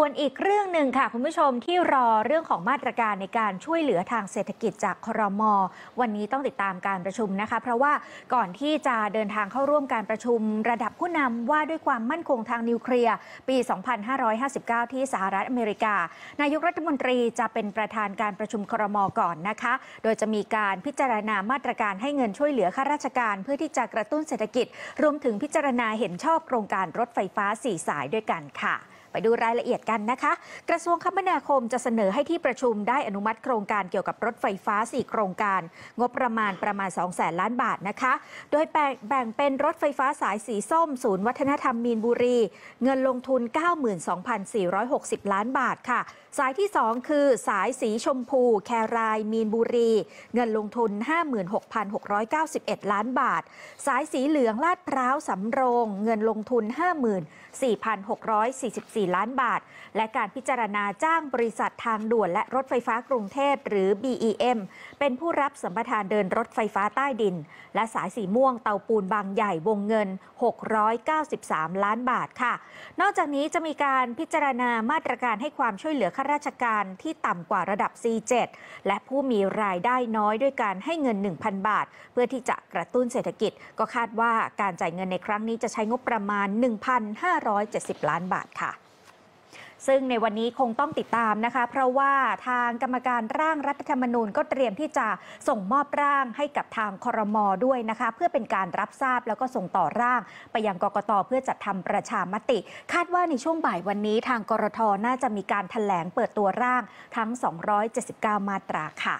ส่วนอีกเรื่องหนึ่งค่ะ คุณผู้ชมที่รอเรื่องของมาตรการในการช่วยเหลือทางเศรษฐกิจจากครม วันนี้ต้องติดตามการประชุมนะคะ เพราะว่าก่อนที่จะเดินทางเข้าร่วมการประชุม ระดับผู้นำว่าด้วยความมั่นคงทางนิวเคลียร์ปี 2559 ที่สหรัฐอเมริกา นายกรัฐมนตรีจะเป็นประธานการประชุมครม ก่อนนะคะ โดยจะมีการพิจารณามาตรการให้เงินช่วยเหลือข้าราชการ เพื่อที่จะกระตุ้นเศรษฐกิจรวมถึงพิจารณาเห็นชอบโครงการรถไฟฟ้าส่สายด้วยกันค่ะ ไปดูรายละเอียดกันนะคะกระทรวงคมนาคมจะเสนอให้ที่ประชุมได้อนุมัติโครงการเกี่ยวกับรถไฟฟ้า 4 โครงการ งบประมาณประมาณ2แสนล้านบาทนะคะ โดยแบ่งเป็นรถไฟฟ้าสายสีส้ม ศูนย์วัฒนธรรมมีนบุรี เงินลงทุน 92,460 ล้านบาทค่ะ สายที่ 2 คือสายสีชมพู แครายมีนบุรี เงินลงทุน 56,691 ล้านบาท สายสีเหลืองลาดพร้าวสำโรงเงินลงทุน 54,644 ล้านบาทและการพิจารณาจ้างบริษัททางด่วน และรถไฟฟ้ากรุงเทพหรือ BEM เป็นผู้รับสัมปทานเดินรถไฟฟ้าใต้ดิน และสายสีม่วงเตาปูนบางใหญ่วงเงิน 693 ล้านบาทค่ะ นอกจากนี้จะมีการพิจารณามาตรการให้ความช่วยเหลือข้าราชการที่ต่ำกว่าระดับ C7 และผู้มีรายได้น้อยด้วยการให้เงิน 1,000 บาท เพื่อที่จะกระตุ้นเศรษฐกิจก็คาดว่าการจ่ายเงินในครั้งนี้จะใช้งบประมาณ1,570ล้านบาทค่ะซึ่งในวันนี้คงต้องติดตามนะคะ เพราะว่าทางกรรมการร่างรัฐธรรมนูญก็เตรียมที่จะส่งมอบร่างให้กับทางคอรมอด้วยนะคะเพื่อเป็นการรับทราบแล้วก็ส่งต่อร่าง ไปยังกกตเพื่อจัดทำประชามติ คาดว่าในช่วงบ่ายวันนี้ ทางกรทน่าจะมีการถแถลงเปิดตัวร่างทั้ง 279 มาตราค่ะ